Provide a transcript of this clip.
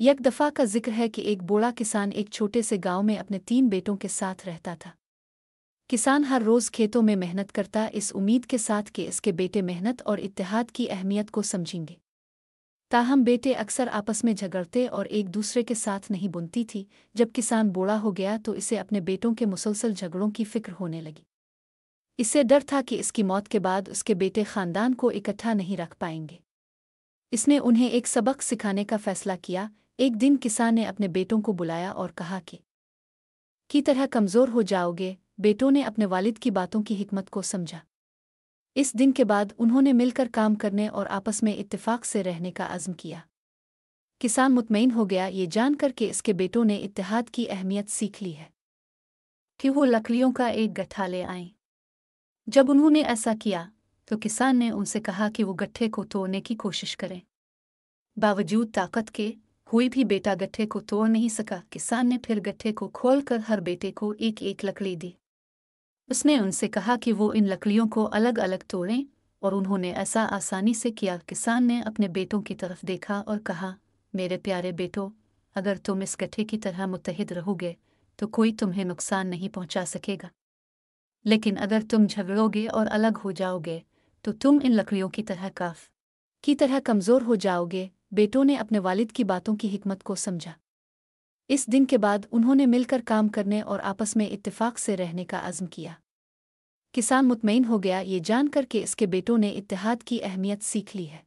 यक दफ़ा का जिक्र है कि एक बूढ़ा किसान एक छोटे से गांव में अपने तीन बेटों के साथ रहता था किसान हर रोज़ खेतों में मेहनत करता इस उम्मीद के साथ कि इसके बेटे मेहनत और इत्तेहाद की अहमियत को समझेंगे ताहम बेटे अक्सर आपस में झगड़ते और एक दूसरे के साथ नहीं बुनती थी जब किसान बूढ़ा हो गया तो इसे अपने बेटों के मुसलसल झगड़ों की फिक्र होने लगी इसे डर था कि इसकी मौत के बाद उसके बेटे खानदान को इकट्ठा नहीं रख पाएंगे इसने उन्हें एक सबक सिखाने का फैसला किया एक दिन किसान ने अपने बेटों को बुलाया और कहा कि की तरह कमज़ोर हो जाओगे बेटों ने अपने वालिद की बातों की हिकमत को समझा इस दिन के बाद उन्होंने मिलकर काम करने और आपस में इत्तेफाक से रहने का आज़म किया किसान मुतमिन हो गया ये जानकर के इसके बेटों ने इतिहाद की अहमियत सीख ली है कि वो लकड़ियों का एक गट्ठा ले आए जब उन्होंने ऐसा किया तो किसान ने उनसे कहा कि वो गट्ठे को तोड़ने की कोशिश करें बावजूद ताकत के हुई भी बेटा गट्ठे को तोड़ नहीं सका किसान ने फिर गट्ठे को खोलकर हर बेटे को एक एक लकड़ी दी उसने उनसे कहा कि वो इन लकड़ियों को अलग अलग तोड़ें और उन्होंने ऐसा आसानी से किया किसान ने अपने बेटों की तरफ देखा और कहा मेरे प्यारे बेटो अगर तुम इस गट्ठे की तरह मुतहद रहोगे तो कोई तुम्हें नुकसान नहीं पहुंचा सकेगा लेकिन अगर तुम झगड़ोगे और अलग हो जाओगे तो तुम इन लकड़ियों की तरह काफ की तरह कमज़ोर हो जाओगे बेटों ने अपने वालिद की बातों की हिकमत को समझा इस दिन के बाद उन्होंने मिलकर काम करने और आपस में इत्तेफाक से रहने का आज़म किया किसान मुतमिन हो गया ये जानकर के इसके बेटों ने इत्तेहाद की अहमियत सीख ली है